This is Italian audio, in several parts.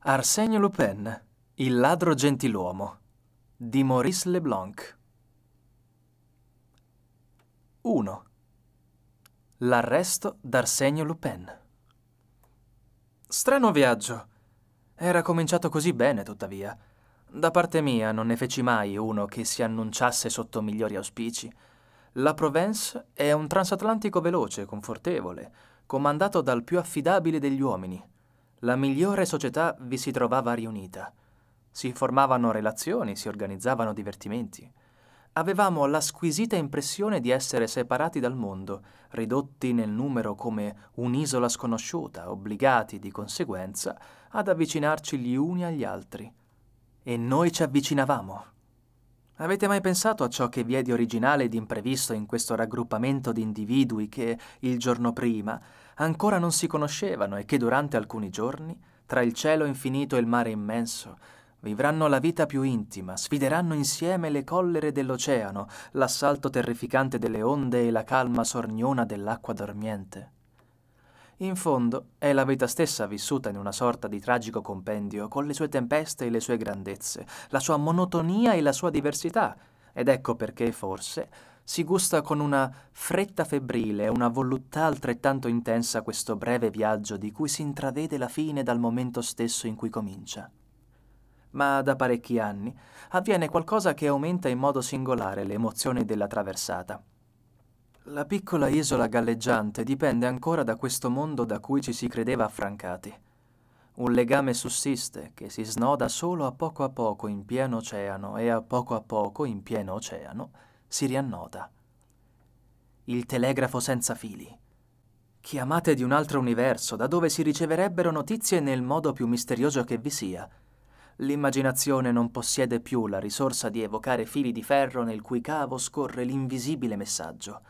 Arsenio Lupin, Il ladro gentiluomo di Maurice Leblanc 1. L'arresto d'Arsenio Lupin Strano viaggio. Era cominciato così bene, tuttavia. Da parte mia non ne feci mai uno che si annunciasse sotto migliori auspici. La Provence è un transatlantico veloce, confortevole, comandato dal più affidabile degli uomini – la migliore società vi si trovava riunita. Si formavano relazioni, si organizzavano divertimenti. Avevamo la squisita impressione di essere separati dal mondo, ridotti nel numero come un'isola sconosciuta, obbligati di conseguenza ad avvicinarci gli uni agli altri. E noi ci avvicinavamo. Avete mai pensato a ciò che vi è di originale ed imprevisto in questo raggruppamento di individui che, il giorno prima, ancora non si conoscevano e che durante alcuni giorni, tra il cielo infinito e il mare immenso, vivranno la vita più intima, sfideranno insieme le collere dell'oceano, l'assalto terrificante delle onde e la calma sorniona dell'acqua dormiente. In fondo è la vita stessa vissuta in una sorta di tragico compendio, con le sue tempeste e le sue grandezze, la sua monotonia e la sua diversità, ed ecco perché, forse, si gusta con una fretta febbrile e una voluttà altrettanto intensa questo breve viaggio di cui si intravede la fine dal momento stesso in cui comincia. Ma da parecchi anni avviene qualcosa che aumenta in modo singolare le emozioni della traversata. La piccola isola galleggiante dipende ancora da questo mondo da cui ci si credeva affrancati. Un legame sussiste che si snoda solo a poco a poco in pieno oceano e a poco a poco in pieno oceano si riannoda. Il telegrafo senza fili. Chiamate di un altro universo, da dove si riceverebbero notizie nel modo più misterioso che vi sia. L'immaginazione non possiede più la risorsa di evocare fili di ferro nel cui cavo scorre l'invisibile messaggio.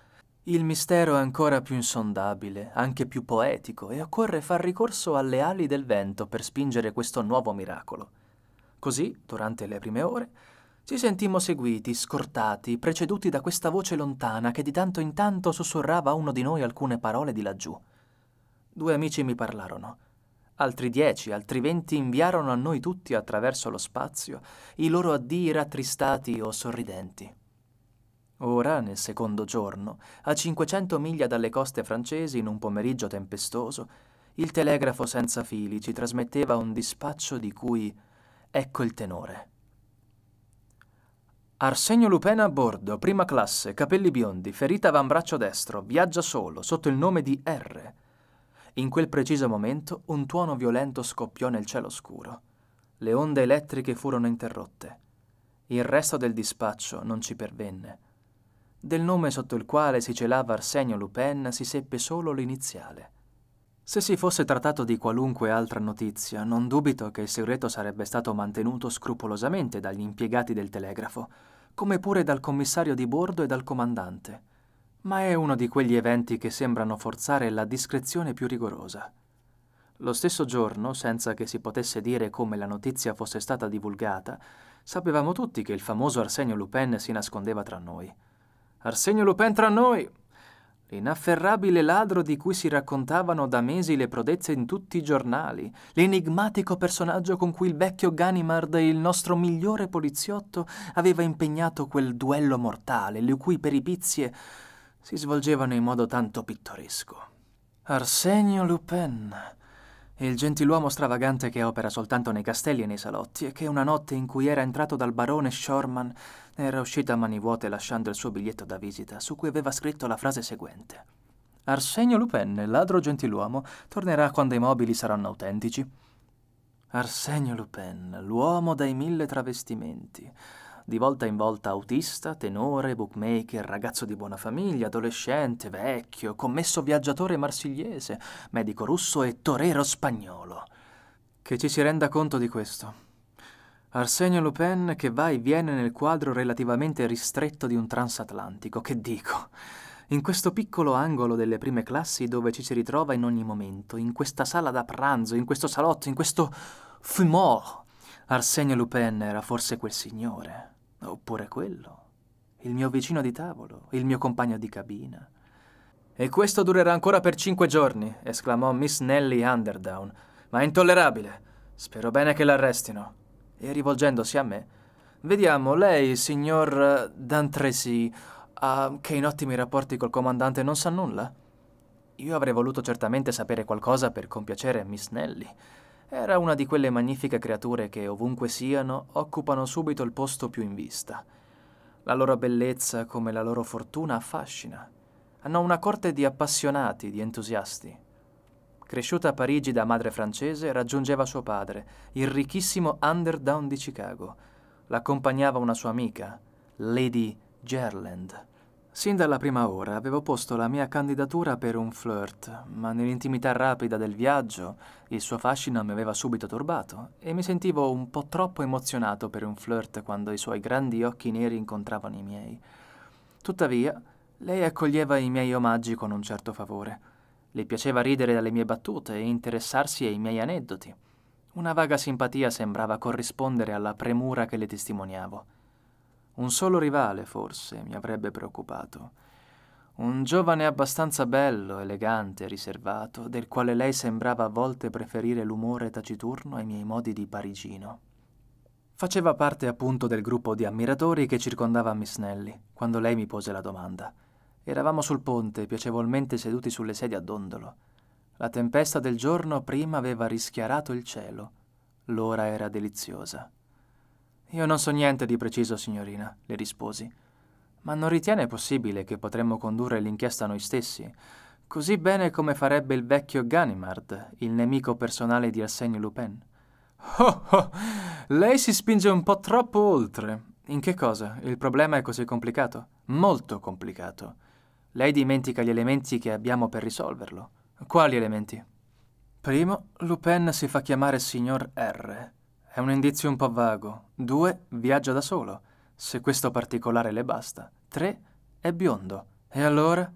Il mistero è ancora più insondabile, anche più poetico, e occorre far ricorso alle ali del vento per spingere questo nuovo miracolo. Così, durante le prime ore, ci sentimmo seguiti, scortati, preceduti da questa voce lontana che di tanto in tanto sussurrava a uno di noi alcune parole di laggiù. Due amici mi parlarono. Altri dieci, altri venti inviarono a noi tutti attraverso lo spazio i loro addii rattristati o sorridenti. Ora, nel secondo giorno, a 500 miglia dalle coste francesi, in un pomeriggio tempestoso, il telegrafo senza fili ci trasmetteva un dispaccio di cui ecco il tenore. Arsenio Lupena a bordo, prima classe, capelli biondi, ferita avambraccio destro, viaggia solo, sotto il nome di R. In quel preciso momento un tuono violento scoppiò nel cielo scuro. Le onde elettriche furono interrotte. Il resto del dispaccio non ci pervenne. Del nome sotto il quale si celava Arsenio Lupin si seppe solo l'iniziale. Se si fosse trattato di qualunque altra notizia, non dubito che il segreto sarebbe stato mantenuto scrupolosamente dagli impiegati del telegrafo, come pure dal commissario di bordo e dal comandante. Ma è uno di quegli eventi che sembrano forzare la discrezione più rigorosa. Lo stesso giorno, senza che si potesse dire come la notizia fosse stata divulgata, sapevamo tutti che il famoso Arsenio Lupin si nascondeva tra noi. Arsenio Lupin tra noi! L'inafferrabile ladro di cui si raccontavano da mesi le prodezze in tutti i giornali, l'enigmatico personaggio con cui il vecchio Ganimard, il nostro migliore poliziotto, aveva impegnato quel duello mortale, le cui peripizie si svolgevano in modo tanto pittoresco. Arsenio Lupin, il gentiluomo stravagante che opera soltanto nei castelli e nei salotti e che una notte in cui era entrato dal barone Shorman era uscita a mani vuote lasciando il suo biglietto da visita, su cui aveva scritto la frase seguente. Arsenio Lupin, ladro gentiluomo, tornerà quando i mobili saranno autentici. Arsenio Lupin, l'uomo dai mille travestimenti. Di volta in volta autista, tenore, bookmaker, ragazzo di buona famiglia, adolescente, vecchio, commesso viaggiatore marsigliese, medico russo e torero spagnolo. Che ci si renda conto di questo. Arsenio Lupin che va e viene nel quadro relativamente ristretto di un transatlantico, che dico. In questo piccolo angolo delle prime classi dove ci si ritrova in ogni momento, in questa sala da pranzo, in questo salotto, in questo fumeau. Arsenio Lupin era forse quel signore, oppure quello, il mio vicino di tavolo, il mio compagno di cabina. E questo durerà ancora per cinque giorni, esclamò Miss Nelly Underdown. Ma è intollerabile. Spero bene che l'arrestino e rivolgendosi a me, Vediamo, lei, signor Dantresi, uh, che in ottimi rapporti col comandante non sa nulla? Io avrei voluto certamente sapere qualcosa per compiacere Miss Nelly. Era una di quelle magnifiche creature che, ovunque siano, occupano subito il posto più in vista. La loro bellezza, come la loro fortuna, affascina. Hanno una corte di appassionati, di entusiasti. Cresciuta a Parigi da madre francese, raggiungeva suo padre, il ricchissimo underdown di Chicago. L'accompagnava una sua amica, Lady Gerland. Sin dalla prima ora avevo posto la mia candidatura per un flirt, ma nell'intimità rapida del viaggio il suo fascino mi aveva subito turbato e mi sentivo un po' troppo emozionato per un flirt quando i suoi grandi occhi neri incontravano i miei. Tuttavia, lei accoglieva i miei omaggi con un certo favore. Le piaceva ridere alle mie battute e interessarsi ai miei aneddoti. Una vaga simpatia sembrava corrispondere alla premura che le testimoniavo. Un solo rivale, forse, mi avrebbe preoccupato. Un giovane abbastanza bello, elegante, riservato, del quale lei sembrava a volte preferire l'umore taciturno ai miei modi di parigino. Faceva parte appunto del gruppo di ammiratori che circondava Miss Nelly, quando lei mi pose la domanda. Eravamo sul ponte, piacevolmente seduti sulle sedie a dondolo. La tempesta del giorno prima aveva rischiarato il cielo. L'ora era deliziosa. Io non so niente di preciso, signorina, le risposi. Ma non ritiene possibile che potremmo condurre l'inchiesta noi stessi, così bene come farebbe il vecchio Ganimard, il nemico personale di Arsenio Lupin? Oh, oh, lei si spinge un po' troppo oltre. In che cosa? Il problema è così complicato? Molto complicato. Lei dimentica gli elementi che abbiamo per risolverlo. Quali elementi? Primo, Lupin si fa chiamare signor R. È un indizio un po' vago. Due, viaggia da solo, se questo particolare le basta. Tre, è biondo. E allora?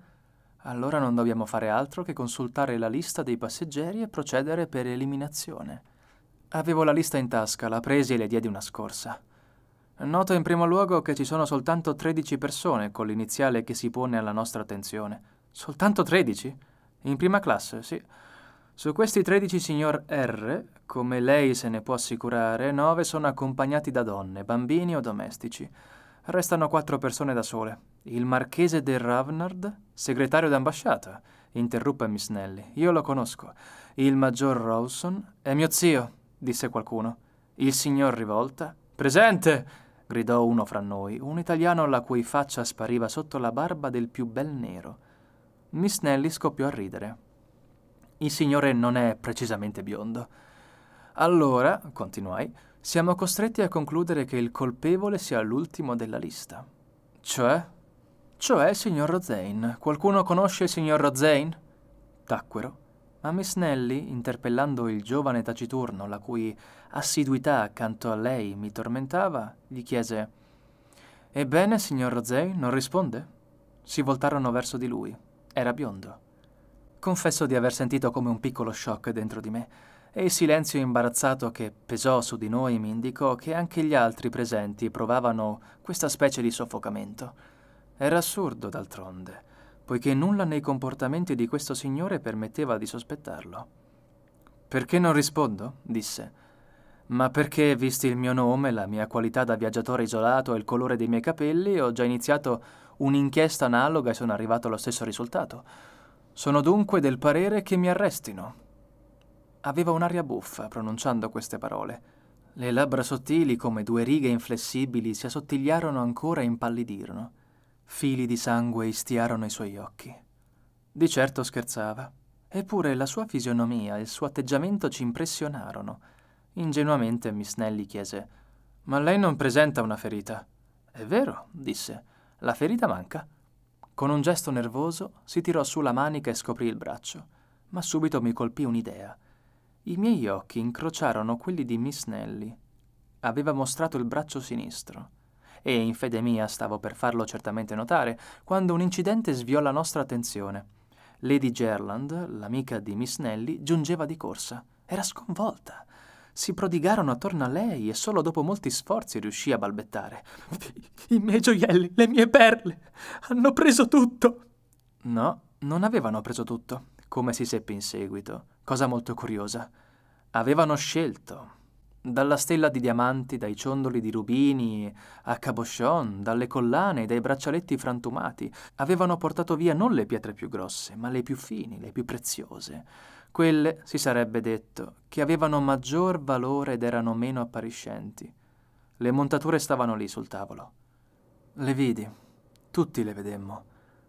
Allora non dobbiamo fare altro che consultare la lista dei passeggeri e procedere per eliminazione. Avevo la lista in tasca, la presi e le diedi una scorsa. Noto in primo luogo che ci sono soltanto 13 persone con l'iniziale che si pone alla nostra attenzione. Soltanto 13? In prima classe, sì. Su questi 13 signor R, come lei se ne può assicurare, 9 sono accompagnati da donne, bambini o domestici. Restano 4 persone da sole. Il marchese de Ravnard, segretario d'ambasciata, interruppe Miss Nelly. Io lo conosco. Il maggior Rawson è mio zio, disse qualcuno. Il signor Rivolta. Presente! gridò uno fra noi, un italiano la cui faccia spariva sotto la barba del più bel nero. Miss Nelly scoppiò a ridere. Il signore non è precisamente biondo. Allora, continuai, siamo costretti a concludere che il colpevole sia l'ultimo della lista. Cioè? Cioè, signor Rozain. Qualcuno conosce il signor Rozain? Tacquero. Ma Miss Nelly, interpellando il giovane taciturno, la cui assiduità accanto a lei mi tormentava, gli chiese «Ebbene, signor Rozei, non risponde?» Si voltarono verso di lui. Era biondo. Confesso di aver sentito come un piccolo shock dentro di me, e il silenzio imbarazzato che pesò su di noi mi indicò che anche gli altri presenti provavano questa specie di soffocamento. Era assurdo, d'altronde poiché nulla nei comportamenti di questo signore permetteva di sospettarlo. Perché non rispondo? disse. Ma perché, visti il mio nome, la mia qualità da viaggiatore isolato e il colore dei miei capelli, ho già iniziato un'inchiesta analoga e sono arrivato allo stesso risultato. Sono dunque del parere che mi arrestino. Aveva un'aria buffa pronunciando queste parole. Le labbra sottili, come due righe inflessibili, si assottigliarono ancora e impallidirono. Fili di sangue istiarono i suoi occhi. Di certo scherzava, eppure la sua fisionomia e il suo atteggiamento ci impressionarono. Ingenuamente Miss Nelly chiese: Ma lei non presenta una ferita? È vero, disse, la ferita manca. Con un gesto nervoso si tirò su la manica e scoprì il braccio, ma subito mi colpì un'idea. I miei occhi incrociarono quelli di Miss Nelly. Aveva mostrato il braccio sinistro e in fede mia stavo per farlo certamente notare, quando un incidente sviò la nostra attenzione. Lady Gerland, l'amica di Miss Nelly, giungeva di corsa. Era sconvolta. Si prodigarono attorno a lei e solo dopo molti sforzi riuscì a balbettare. I miei gioielli, le mie perle, hanno preso tutto. No, non avevano preso tutto, come si seppe in seguito, cosa molto curiosa. Avevano scelto dalla stella di diamanti, dai ciondoli di rubini, a cabochon, dalle collane, dai braccialetti frantumati, avevano portato via non le pietre più grosse, ma le più fini, le più preziose. Quelle, si sarebbe detto, che avevano maggior valore ed erano meno appariscenti. Le montature stavano lì sul tavolo. Le vidi, tutti le vedemmo,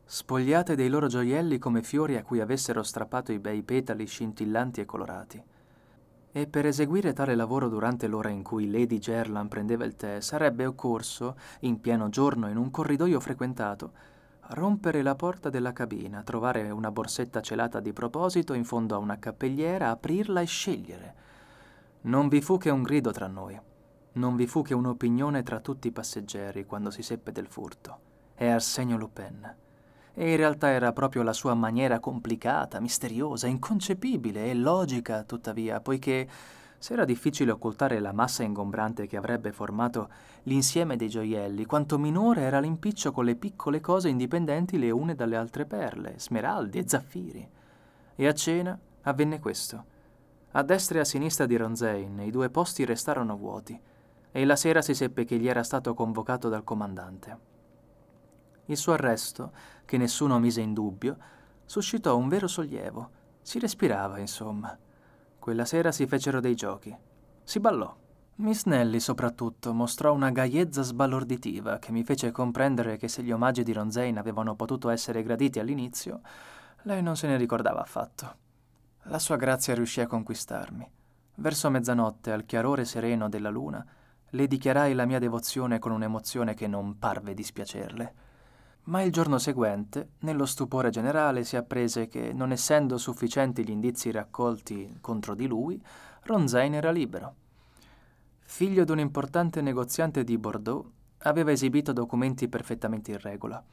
spogliate dei loro gioielli come fiori a cui avessero strappato i bei petali scintillanti e colorati e per eseguire tale lavoro durante l'ora in cui Lady Gerland prendeva il tè sarebbe occorso, in pieno giorno in un corridoio frequentato, rompere la porta della cabina, trovare una borsetta celata di proposito in fondo a una cappelliera, aprirla e scegliere. Non vi fu che un grido tra noi, non vi fu che un'opinione tra tutti i passeggeri quando si seppe del furto. È Arsenio Lupin. E in realtà era proprio la sua maniera complicata, misteriosa, inconcepibile e logica, tuttavia, poiché se era difficile occultare la massa ingombrante che avrebbe formato l'insieme dei gioielli, quanto minore era l'impiccio con le piccole cose indipendenti le une dalle altre perle, smeraldi e zaffiri. E a cena avvenne questo. A destra e a sinistra di Ronzain i due posti restarono vuoti, e la sera si seppe che gli era stato convocato dal comandante. Il suo arresto che nessuno mise in dubbio, suscitò un vero sollievo. Si respirava, insomma. Quella sera si fecero dei giochi. Si ballò. Miss Nelly, soprattutto, mostrò una gaiezza sbalorditiva che mi fece comprendere che se gli omaggi di Ronzane avevano potuto essere graditi all'inizio, lei non se ne ricordava affatto. La sua grazia riuscì a conquistarmi. Verso mezzanotte, al chiarore sereno della luna, le dichiarai la mia devozione con un'emozione che non parve dispiacerle. Ma il giorno seguente, nello stupore generale, si apprese che, non essendo sufficienti gli indizi raccolti contro di lui, Ronzain era libero. Figlio di un importante negoziante di Bordeaux, aveva esibito documenti perfettamente in regola.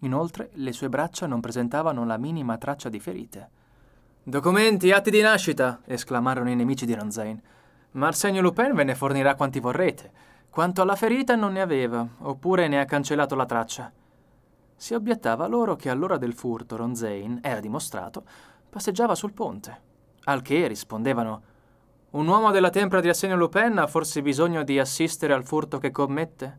Inoltre, le sue braccia non presentavano la minima traccia di ferite. Documenti, atti di nascita! esclamarono i nemici di Ronzain. Ma Lupin ve ne fornirà quanti vorrete. Quanto alla ferita non ne aveva, oppure ne ha cancellato la traccia. Si obiettava loro che all'ora del furto Ronzain, era dimostrato, passeggiava sul ponte. Al che rispondevano «Un uomo della tempra di Arsenio Lupin ha forse bisogno di assistere al furto che commette?»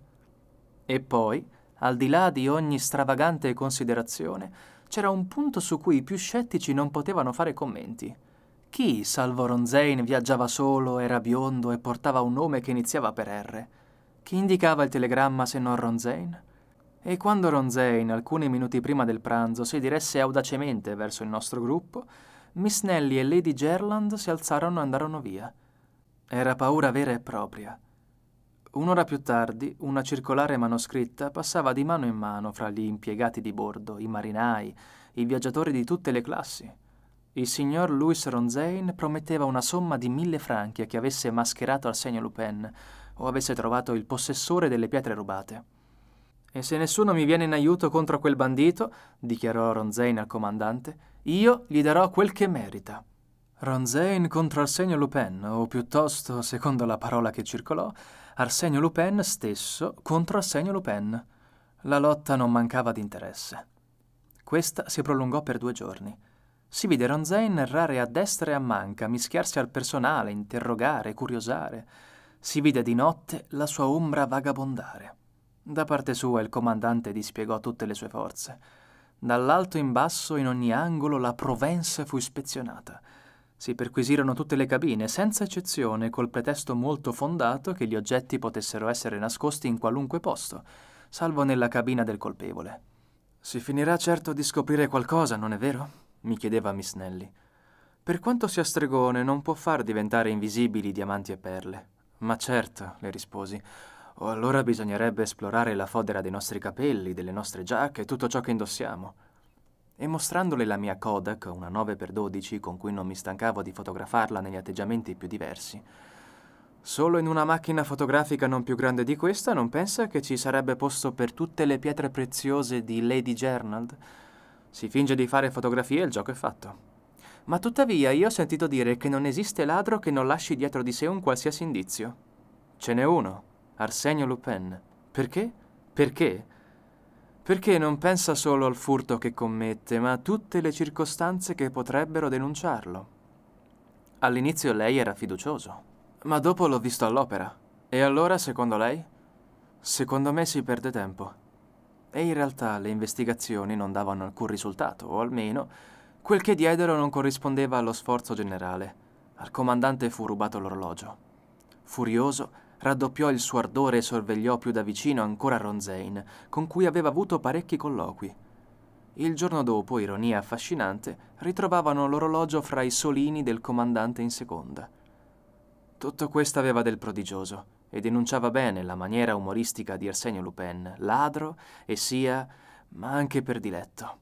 E poi, al di là di ogni stravagante considerazione, c'era un punto su cui i più scettici non potevano fare commenti. Chi, salvo Ronzain, viaggiava solo, era biondo e portava un nome che iniziava per R? Chi indicava il telegramma se non Ronzain? E quando Ronzein, alcuni minuti prima del pranzo, si diresse audacemente verso il nostro gruppo, Miss Nelly e Lady Gerland si alzarono e andarono via. Era paura vera e propria. Un'ora più tardi, una circolare manoscritta passava di mano in mano fra gli impiegati di bordo, i marinai, i viaggiatori di tutte le classi. Il signor Louis Ronzain prometteva una somma di mille franchi a chi avesse mascherato segno Lupin o avesse trovato il possessore delle pietre rubate. E se nessuno mi viene in aiuto contro quel bandito, dichiarò Ronzain al comandante, io gli darò quel che merita. Ronzain contro Arsenio Lupin, o piuttosto, secondo la parola che circolò, Arsenio Lupin stesso contro Arsenio Lupin. La lotta non mancava di interesse. Questa si prolungò per due giorni. Si vide Ronzain errare a destra e a manca, mischiarsi al personale, interrogare, curiosare. Si vide di notte la sua ombra vagabondare. Da parte sua il comandante dispiegò tutte le sue forze. Dall'alto in basso, in ogni angolo, la Provence fu ispezionata. Si perquisirono tutte le cabine, senza eccezione, col pretesto molto fondato che gli oggetti potessero essere nascosti in qualunque posto, salvo nella cabina del colpevole. Si finirà certo di scoprire qualcosa, non è vero? mi chiedeva Miss Nelly. Per quanto sia stregone, non può far diventare invisibili diamanti e perle. Ma certo, le risposi, o allora bisognerebbe esplorare la fodera dei nostri capelli, delle nostre giacche e tutto ciò che indossiamo. E mostrandole la mia Kodak, una 9x12 con cui non mi stancavo di fotografarla negli atteggiamenti più diversi. Solo in una macchina fotografica non più grande di questa non pensa che ci sarebbe posto per tutte le pietre preziose di Lady Gernald? Si finge di fare fotografie e il gioco è fatto. Ma tuttavia io ho sentito dire che non esiste ladro che non lasci dietro di sé un qualsiasi indizio. Ce n'è uno, Arsenio Lupin. Perché? Perché? Perché non pensa solo al furto che commette, ma a tutte le circostanze che potrebbero denunciarlo. All'inizio lei era fiducioso, ma dopo l'ho visto all'opera. E allora, secondo lei? Secondo me si perde tempo. E in realtà le investigazioni non davano alcun risultato, o almeno quel che diedero non corrispondeva allo sforzo generale. Al comandante fu rubato l'orologio. Furioso, raddoppiò il suo ardore e sorvegliò più da vicino ancora Ronzain, con cui aveva avuto parecchi colloqui. Il giorno dopo, ironia affascinante, ritrovavano l'orologio fra i solini del comandante in seconda. Tutto questo aveva del prodigioso e denunciava bene la maniera umoristica di Arsenio Lupin, ladro e sia, ma anche per diletto.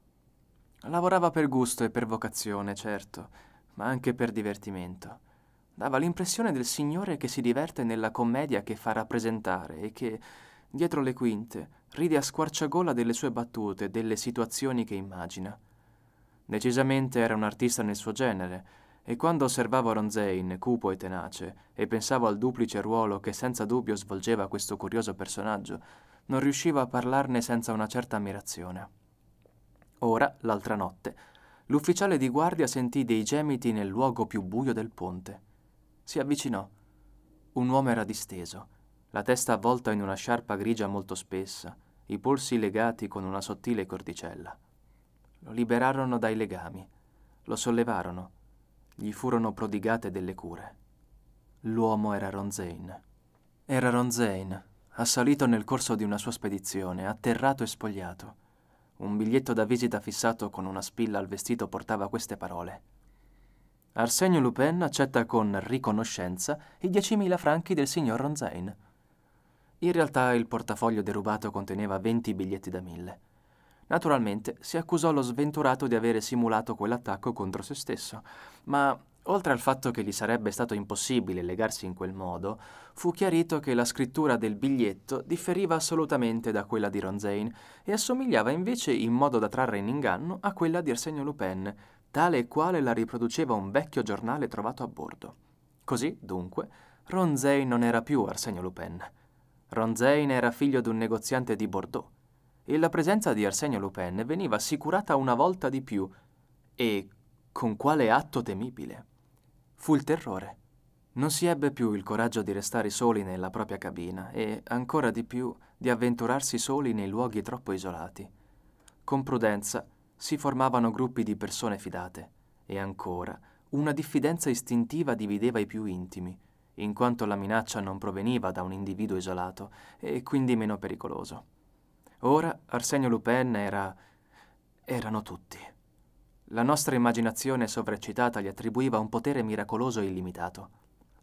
Lavorava per gusto e per vocazione, certo, ma anche per divertimento. Dava l'impressione del signore che si diverte nella commedia che fa rappresentare e che, dietro le quinte, ride a squarciagola delle sue battute delle situazioni che immagina. Decisamente era un artista nel suo genere, e quando osservavo Ronzain, cupo e tenace, e pensavo al duplice ruolo che senza dubbio svolgeva questo curioso personaggio, non riuscivo a parlarne senza una certa ammirazione. Ora, l'altra notte, l'ufficiale di guardia sentì dei gemiti nel luogo più buio del ponte. Si avvicinò. Un uomo era disteso, la testa avvolta in una sciarpa grigia molto spessa, i polsi legati con una sottile corticella. Lo liberarono dai legami, lo sollevarono, gli furono prodigate delle cure. L'uomo era Ronzain. Era Ronzain, assalito nel corso di una sua spedizione, atterrato e spogliato. Un biglietto da visita fissato con una spilla al vestito portava queste parole. Arsenio Lupin accetta con riconoscenza i 10.000 franchi del signor Ronzain. In realtà il portafoglio derubato conteneva 20 biglietti da mille. Naturalmente si accusò lo sventurato di avere simulato quell'attacco contro se stesso, ma oltre al fatto che gli sarebbe stato impossibile legarsi in quel modo, fu chiarito che la scrittura del biglietto differiva assolutamente da quella di Ronzain e assomigliava invece in modo da trarre in inganno a quella di Arsenio Lupin, tale e quale la riproduceva un vecchio giornale trovato a bordo. Così, dunque, Ronzey non era più Arsenio Lupin. Ronzey era figlio di un negoziante di Bordeaux e la presenza di Arsenio Lupin veniva assicurata una volta di più e con quale atto temibile. Fu il terrore. Non si ebbe più il coraggio di restare soli nella propria cabina e, ancora di più, di avventurarsi soli nei luoghi troppo isolati. Con prudenza, si formavano gruppi di persone fidate e ancora una diffidenza istintiva divideva i più intimi, in quanto la minaccia non proveniva da un individuo isolato e quindi meno pericoloso. Ora Arsenio Lupin era... erano tutti. La nostra immaginazione sovraccitata gli attribuiva un potere miracoloso e illimitato.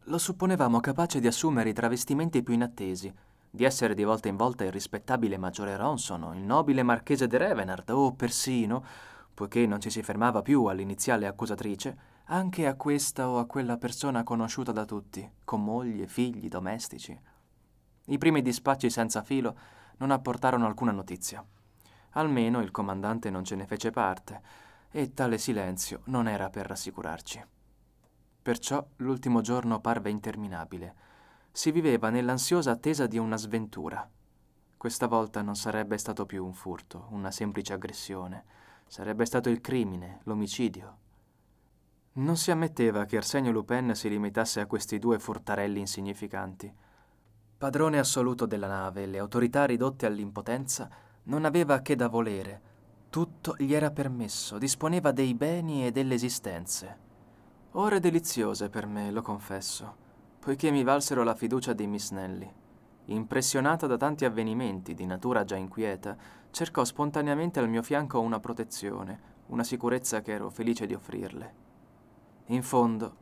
Lo supponevamo capace di assumere i travestimenti più inattesi, di essere di volta in volta il rispettabile maggiore Ronson, il nobile marchese de Revenard o persino, poiché non ci si fermava più all'iniziale accusatrice, anche a questa o a quella persona conosciuta da tutti, con moglie, figli, domestici. I primi dispacci senza filo non apportarono alcuna notizia. Almeno il comandante non ce ne fece parte, e tale silenzio non era per rassicurarci. Perciò l'ultimo giorno parve interminabile, si viveva nell'ansiosa attesa di una sventura. Questa volta non sarebbe stato più un furto, una semplice aggressione, sarebbe stato il crimine, l'omicidio. Non si ammetteva che Arsenio Lupin si limitasse a questi due furtarelli insignificanti. Padrone assoluto della nave, le autorità ridotte all'impotenza, non aveva che da volere. Tutto gli era permesso, disponeva dei beni e delle esistenze. Ore deliziose per me, lo confesso poiché mi valsero la fiducia di Miss Nelly. Impressionata da tanti avvenimenti di natura già inquieta, cercò spontaneamente al mio fianco una protezione, una sicurezza che ero felice di offrirle. In fondo,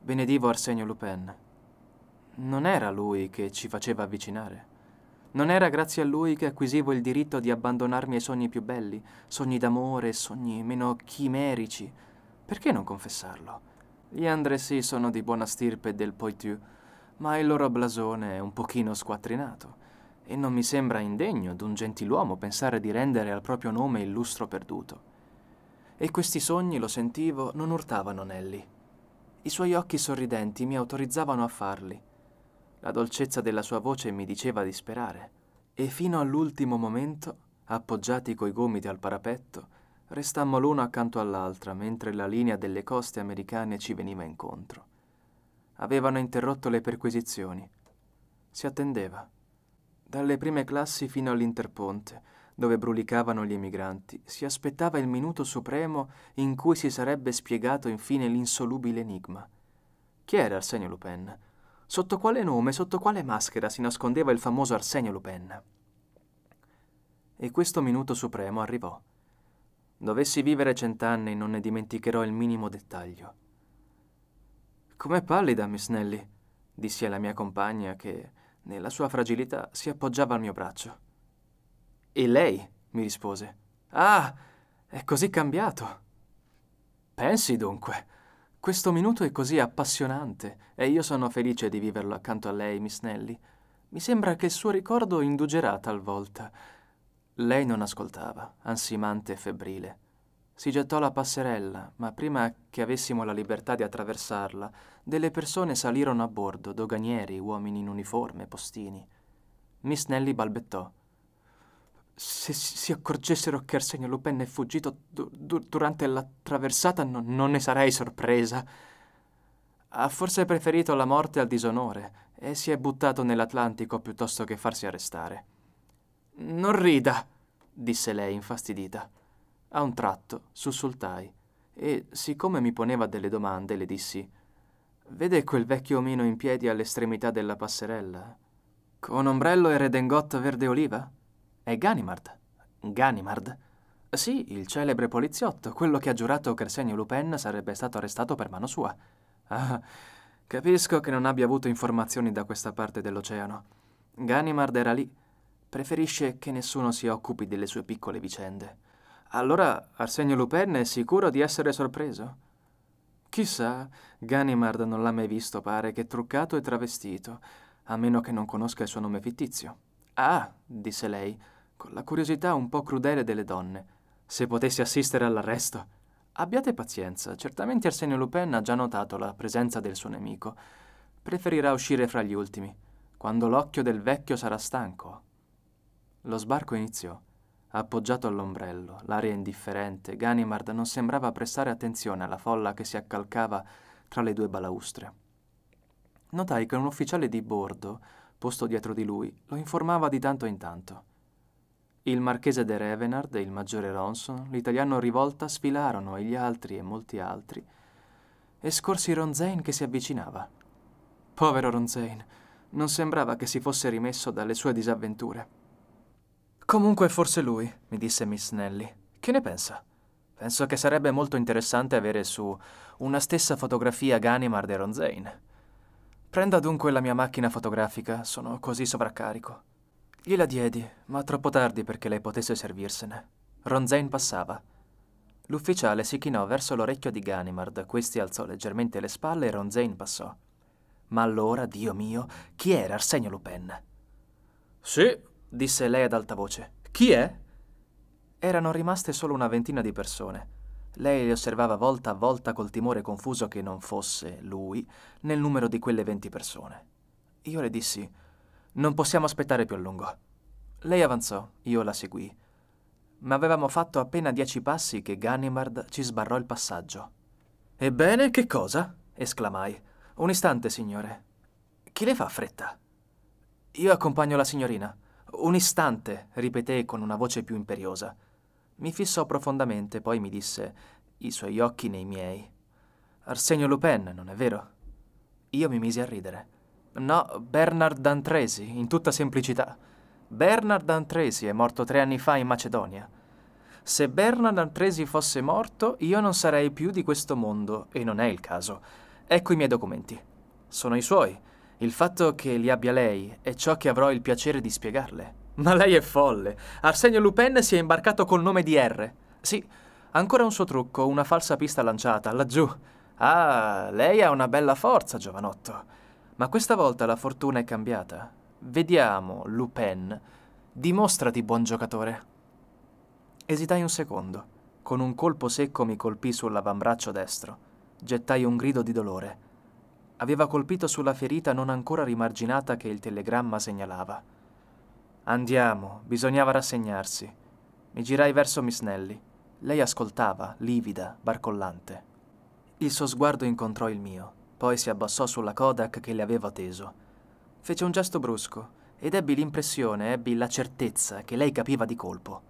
benedivo Arsenio Lupin. Non era lui che ci faceva avvicinare. Non era grazie a lui che acquisivo il diritto di abbandonarmi ai sogni più belli, sogni d'amore, sogni meno chimerici. Perché non confessarlo? Gli Andresi sono di buona stirpe del Poitou, ma il loro blasone è un pochino squattrinato e non mi sembra indegno d'un gentiluomo pensare di rendere al proprio nome il lustro perduto. E questi sogni, lo sentivo, non urtavano Nelly. I suoi occhi sorridenti mi autorizzavano a farli. La dolcezza della sua voce mi diceva di sperare. E fino all'ultimo momento, appoggiati coi gomiti al parapetto, Restammo l'una accanto all'altra mentre la linea delle coste americane ci veniva incontro. Avevano interrotto le perquisizioni. Si attendeva. Dalle prime classi fino all'interponte, dove brulicavano gli emigranti, si aspettava il minuto supremo in cui si sarebbe spiegato infine l'insolubile enigma. Chi era Arsenio Lupin? Sotto quale nome, sotto quale maschera si nascondeva il famoso Arsenio Lupin? E questo minuto supremo arrivò. Dovessi vivere cent'anni, non ne dimenticherò il minimo dettaglio. Com'è pallida, Miss Nelly, dissi alla mia compagna che, nella sua fragilità, si appoggiava al mio braccio. E lei? mi rispose. Ah, è così cambiato. Pensi dunque. Questo minuto è così appassionante e io sono felice di viverlo accanto a lei, Miss Nelly. Mi sembra che il suo ricordo indugerà talvolta lei non ascoltava, ansimante e febbrile. Si gettò la passerella, ma prima che avessimo la libertà di attraversarla, delle persone salirono a bordo, doganieri, uomini in uniforme, postini. Miss Nelly balbettò. Se si accorgessero che Arsenio Lupin è fuggito du du durante la traversata, no non ne sarei sorpresa. Ha forse preferito la morte al disonore e si è buttato nell'Atlantico piuttosto che farsi arrestare. Non rida, disse lei infastidita. A un tratto sussultai e, siccome mi poneva delle domande, le dissi Vede quel vecchio omino in piedi all'estremità della passerella? Con ombrello e redengotta verde oliva? È Ganimard. Ganimard? Sì, il celebre poliziotto, quello che ha giurato che Arsenio Lupin sarebbe stato arrestato per mano sua. Ah, capisco che non abbia avuto informazioni da questa parte dell'oceano. Ganimard era lì Preferisce che nessuno si occupi delle sue piccole vicende. Allora Arsenio Lupin è sicuro di essere sorpreso? Chissà, Ganimard non l'ha mai visto, pare che truccato e travestito, a meno che non conosca il suo nome fittizio. Ah, disse lei, con la curiosità un po' crudele delle donne. Se potessi assistere all'arresto. Abbiate pazienza, certamente Arsenio Lupin ha già notato la presenza del suo nemico. Preferirà uscire fra gli ultimi, quando l'occhio del vecchio sarà stanco, lo sbarco iniziò. Appoggiato all'ombrello, l'aria indifferente, Ganimard non sembrava prestare attenzione alla folla che si accalcava tra le due balaustre. Notai che un ufficiale di bordo, posto dietro di lui, lo informava di tanto in tanto. Il marchese de Revenard e il maggiore Ronson, l'italiano rivolta, sfilarono e gli altri e molti altri, e scorsi Ronzain che si avvicinava. Povero Ronzain, non sembrava che si fosse rimesso dalle sue disavventure. Comunque forse lui, mi disse Miss Nelly. Che ne pensa? Penso che sarebbe molto interessante avere su una stessa fotografia Ganimard e Ronzain. Prenda dunque la mia macchina fotografica, sono così sovraccarico. Gliela diedi, ma troppo tardi perché lei potesse servirsene. Ronzain passava. L'ufficiale si chinò verso l'orecchio di Ganimard, questi alzò leggermente le spalle e Ronzain passò. Ma allora, Dio mio, chi era Arsenio Lupin? Sì, disse lei ad alta voce. Chi è? Erano rimaste solo una ventina di persone. Lei li osservava volta a volta col timore confuso che non fosse lui nel numero di quelle venti persone. Io le dissi, non possiamo aspettare più a lungo. Lei avanzò, io la seguì. Ma avevamo fatto appena dieci passi che Ganimard ci sbarrò il passaggio. Ebbene, che cosa? esclamai. Un istante, signore. Chi le fa fretta? Io accompagno la signorina. Un istante, ripeté con una voce più imperiosa. Mi fissò profondamente, poi mi disse, i suoi occhi nei miei. Arsenio Lupin, non è vero? Io mi misi a ridere. No, Bernard Dantresi, in tutta semplicità. Bernard Dantresi è morto tre anni fa in Macedonia. Se Bernard Dantresi fosse morto, io non sarei più di questo mondo, e non è il caso. Ecco i miei documenti. Sono i suoi. Il fatto che li abbia lei è ciò che avrò il piacere di spiegarle. Ma lei è folle. Arsenio Lupin si è imbarcato col nome di R. Sì, ancora un suo trucco, una falsa pista lanciata, laggiù. Ah, lei ha una bella forza, giovanotto. Ma questa volta la fortuna è cambiata. Vediamo, Lupin. Dimostrati buon giocatore. Esitai un secondo. Con un colpo secco mi colpì sull'avambraccio destro. Gettai un grido di dolore aveva colpito sulla ferita non ancora rimarginata che il telegramma segnalava. Andiamo, bisognava rassegnarsi. Mi girai verso Miss Nelly. Lei ascoltava, livida, barcollante. Il suo sguardo incontrò il mio, poi si abbassò sulla Kodak che le aveva teso. Fece un gesto brusco ed ebbi l'impressione, ebbi la certezza che lei capiva di colpo.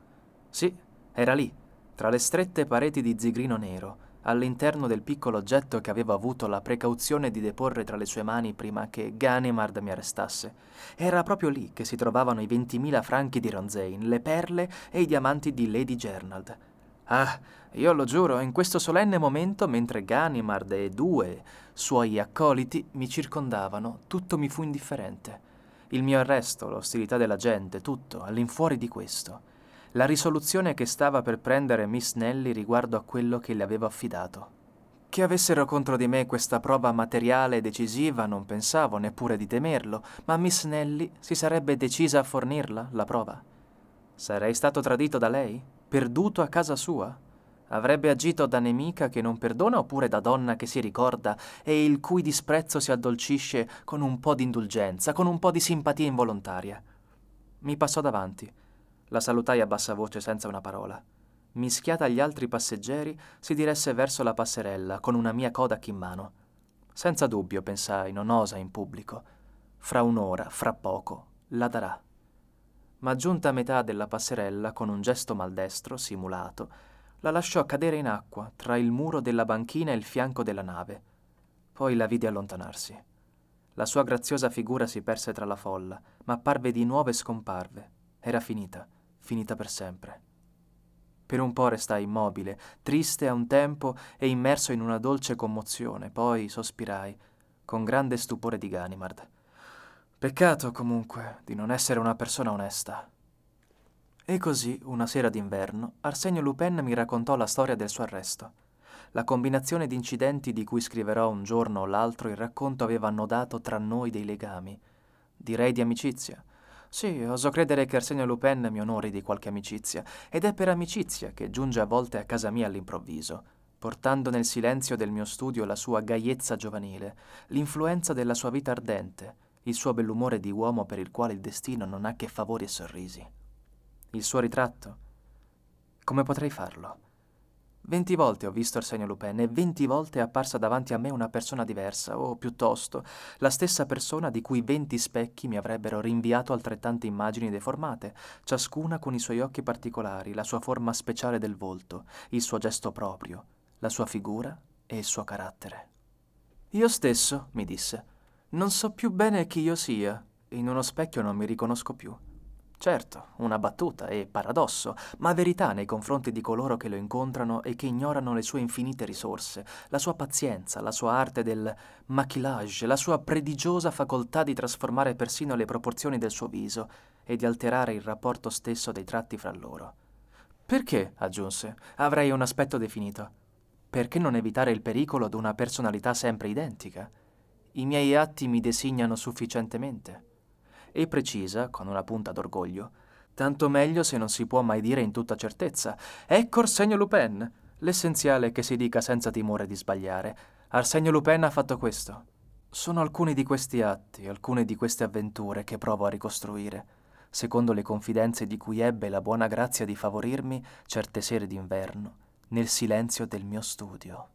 Sì, era lì, tra le strette pareti di zigrino nero, all'interno del piccolo oggetto che avevo avuto la precauzione di deporre tra le sue mani prima che Ganimard mi arrestasse. Era proprio lì che si trovavano i 20.000 franchi di Ronzain, le perle e i diamanti di Lady Gernald. Ah, io lo giuro, in questo solenne momento, mentre Ganimard e due suoi accoliti mi circondavano, tutto mi fu indifferente. Il mio arresto, l'ostilità della gente, tutto, all'infuori di questo la risoluzione che stava per prendere Miss Nelly riguardo a quello che le avevo affidato. Che avessero contro di me questa prova materiale e decisiva non pensavo neppure di temerlo, ma Miss Nelly si sarebbe decisa a fornirla, la prova. Sarei stato tradito da lei? Perduto a casa sua? Avrebbe agito da nemica che non perdona oppure da donna che si ricorda e il cui disprezzo si addolcisce con un po' di indulgenza, con un po' di simpatia involontaria. Mi passò davanti la salutai a bassa voce senza una parola. Mischiata agli altri passeggeri, si diresse verso la passerella con una mia Kodak in mano. Senza dubbio, pensai, non osa in pubblico. Fra un'ora, fra poco, la darà. Ma giunta a metà della passerella, con un gesto maldestro, simulato, la lasciò cadere in acqua tra il muro della banchina e il fianco della nave. Poi la vide allontanarsi. La sua graziosa figura si perse tra la folla, ma apparve di nuovo e scomparve. Era finita finita per sempre. Per un po' restai immobile, triste a un tempo e immerso in una dolce commozione, poi sospirai, con grande stupore di Ganimard. Peccato, comunque, di non essere una persona onesta. E così, una sera d'inverno, Arsenio Lupin mi raccontò la storia del suo arresto. La combinazione di incidenti di cui scriverò un giorno o l'altro il racconto aveva annodato tra noi dei legami, direi di amicizia, sì, oso credere che Arsenio Lupin mi onori di qualche amicizia, ed è per amicizia che giunge a volte a casa mia all'improvviso, portando nel silenzio del mio studio la sua gaiezza giovanile, l'influenza della sua vita ardente, il suo bell'umore di uomo per il quale il destino non ha che favori e sorrisi. Il suo ritratto. Come potrei farlo? Venti volte ho visto Arsenio Lupin e venti volte è apparsa davanti a me una persona diversa, o piuttosto la stessa persona di cui venti specchi mi avrebbero rinviato altrettante immagini deformate, ciascuna con i suoi occhi particolari, la sua forma speciale del volto, il suo gesto proprio, la sua figura e il suo carattere. Io stesso, mi disse, non so più bene chi io sia, in uno specchio non mi riconosco più. Certo, una battuta e paradosso, ma verità nei confronti di coloro che lo incontrano e che ignorano le sue infinite risorse, la sua pazienza, la sua arte del maquillage, la sua prodigiosa facoltà di trasformare persino le proporzioni del suo viso e di alterare il rapporto stesso dei tratti fra loro. Perché, aggiunse, avrei un aspetto definito? Perché non evitare il pericolo di una personalità sempre identica? I miei atti mi designano sufficientemente e precisa, con una punta d'orgoglio, tanto meglio se non si può mai dire in tutta certezza. Ecco Arsenio Lupin. L'essenziale è che si dica senza timore di sbagliare. Arsenio Lupin ha fatto questo. Sono alcuni di questi atti, alcune di queste avventure che provo a ricostruire. Secondo le confidenze di cui ebbe la buona grazia di favorirmi certe sere d'inverno, nel silenzio del mio studio.